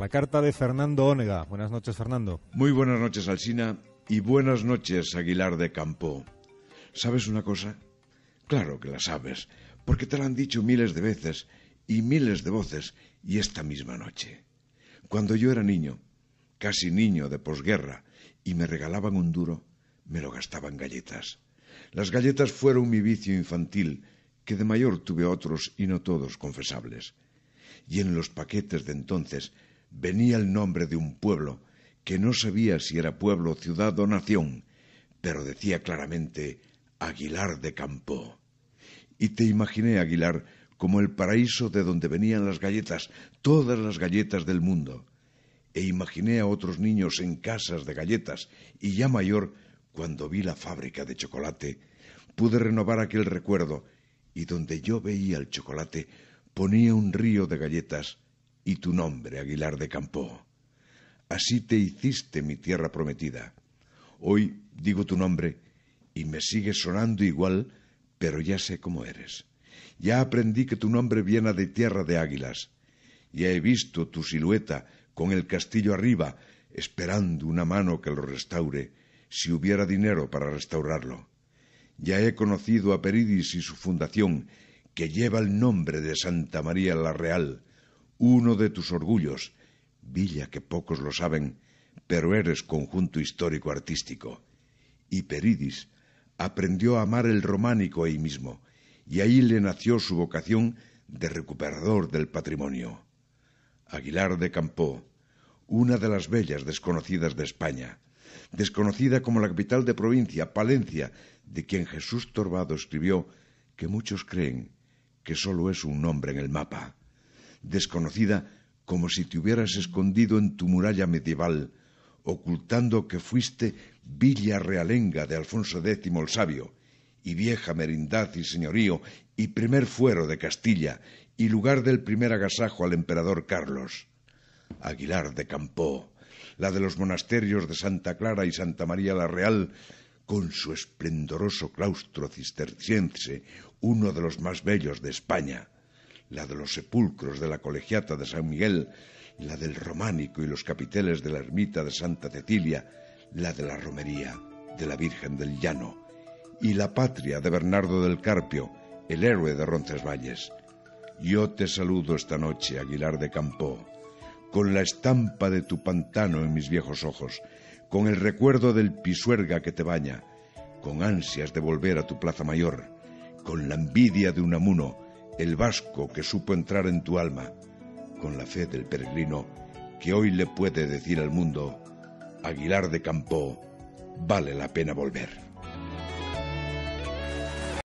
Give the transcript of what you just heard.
La carta de Fernando Ónega. Buenas noches, Fernando. Muy buenas noches, Alsina, y buenas noches, Aguilar de Campo. ¿Sabes una cosa? Claro que la sabes, porque te la han dicho miles de veces y miles de voces, y esta misma noche. Cuando yo era niño, casi niño de posguerra, y me regalaban un duro, me lo gastaban galletas. Las galletas fueron mi vicio infantil, que de mayor tuve otros y no todos confesables y en los paquetes de entonces venía el nombre de un pueblo que no sabía si era pueblo, ciudad o nación, pero decía claramente Aguilar de Campo. Y te imaginé, Aguilar, como el paraíso de donde venían las galletas, todas las galletas del mundo. E imaginé a otros niños en casas de galletas, y ya mayor, cuando vi la fábrica de chocolate, pude renovar aquel recuerdo, y donde yo veía el chocolate, ponía un río de galletas y tu nombre, Aguilar de Campo. Así te hiciste mi tierra prometida. Hoy digo tu nombre y me sigue sonando igual, pero ya sé cómo eres. Ya aprendí que tu nombre viene de tierra de águilas. Ya he visto tu silueta con el castillo arriba, esperando una mano que lo restaure, si hubiera dinero para restaurarlo. Ya he conocido a Peridis y su fundación, que lleva el nombre de Santa María la Real, uno de tus orgullos, villa que pocos lo saben, pero eres conjunto histórico artístico. Y Peridis aprendió a amar el románico ahí mismo, y ahí le nació su vocación de recuperador del patrimonio. Aguilar de Campó, una de las bellas desconocidas de España, desconocida como la capital de provincia, Palencia, de quien Jesús Torbado escribió que muchos creen que sólo es un nombre en el mapa, desconocida como si te hubieras escondido en tu muralla medieval, ocultando que fuiste villa realenga de Alfonso X el Sabio, y vieja merindad y señorío, y primer fuero de Castilla, y lugar del primer agasajo al emperador Carlos. Aguilar de Campó, la de los monasterios de Santa Clara y Santa María la Real, con su esplendoroso claustro cisterciense, uno de los más bellos de España, la de los sepulcros de la colegiata de San Miguel, la del románico y los capiteles de la ermita de Santa Cecilia, la de la romería de la Virgen del Llano, y la patria de Bernardo del Carpio, el héroe de Roncesvalles. Yo te saludo esta noche, Aguilar de Campo, con la estampa de tu pantano en mis viejos ojos, con el recuerdo del pisuerga que te baña, con ansias de volver a tu plaza mayor, con la envidia de un amuno, el vasco que supo entrar en tu alma, con la fe del peregrino que hoy le puede decir al mundo, Aguilar de Campo, vale la pena volver.